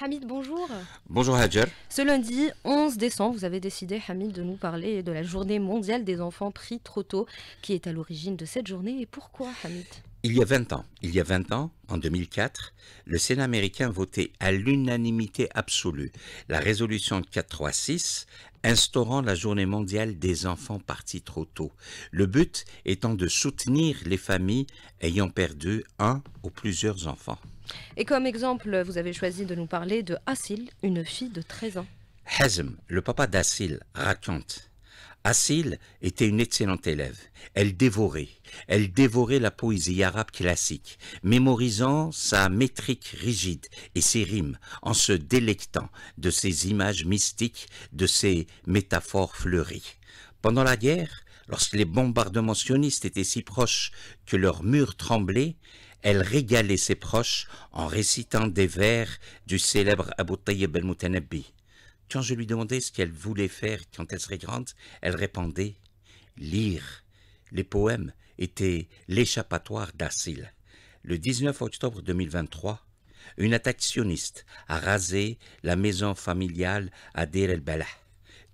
Hamid, bonjour. Bonjour Hadjer. Ce lundi 11 décembre, vous avez décidé, Hamid, de nous parler de la journée mondiale des enfants pris trop tôt. Qui est à l'origine de cette journée et pourquoi, Hamid Il y a 20 ans, il y a 20 ans, en 2004, le Sénat américain votait à l'unanimité absolue la résolution 436 instaurant la journée mondiale des enfants partis trop tôt. Le but étant de soutenir les familles ayant perdu un ou plusieurs enfants. Et comme exemple, vous avez choisi de nous parler de Hassil, une fille de 13 ans. Hazm, le papa d'Hassil, raconte. Hassil était une excellente élève. Elle dévorait, elle dévorait la poésie arabe classique, mémorisant sa métrique rigide et ses rimes, en se délectant de ses images mystiques, de ses métaphores fleuries. Pendant la guerre, lorsque les bombardements sionistes étaient si proches que leurs murs tremblaient, elle régalait ses proches en récitant des vers du célèbre Abu Tayyib al-Mutanabbi. Quand je lui demandais ce qu'elle voulait faire quand elle serait grande, elle répondait « lire ». Les poèmes étaient l'échappatoire d'Assil. Le 19 octobre 2023, une attaque sioniste a rasé la maison familiale à Deir el-Balah,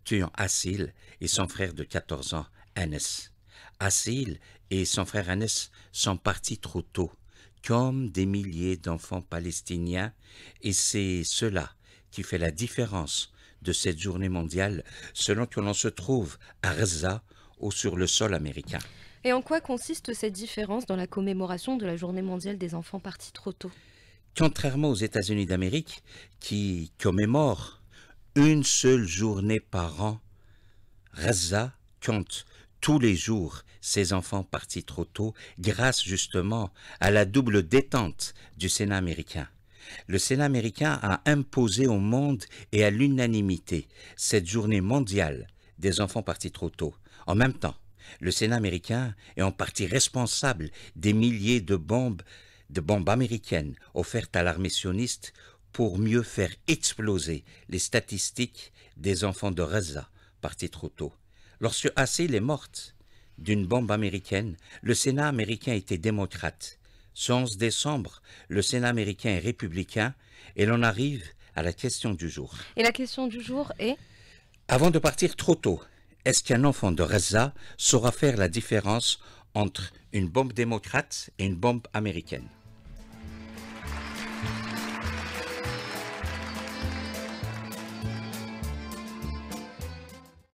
tuant Assil et son frère de 14 ans, Anes. Assil et son frère Anes sont partis trop tôt comme des milliers d'enfants palestiniens, et c'est cela qui fait la différence de cette journée mondiale selon que l'on se trouve à Gaza ou sur le sol américain. Et en quoi consiste cette différence dans la commémoration de la journée mondiale des enfants partis trop tôt Contrairement aux États-Unis d'Amérique, qui commémorent une seule journée par an, Gaza compte tous les jours, ces enfants partis trop tôt grâce justement à la double détente du Sénat américain. Le Sénat américain a imposé au monde et à l'unanimité cette journée mondiale des enfants partis trop tôt. En même temps, le Sénat américain est en partie responsable des milliers de bombes, de bombes américaines offertes à l'armée sioniste pour mieux faire exploser les statistiques des enfants de Gaza partis trop tôt. Lorsque Hassel est morte d'une bombe américaine, le Sénat américain était démocrate. Ce 11 décembre, le Sénat américain est républicain et l'on arrive à la question du jour. Et la question du jour est Avant de partir trop tôt, est-ce qu'un enfant de Reza saura faire la différence entre une bombe démocrate et une bombe américaine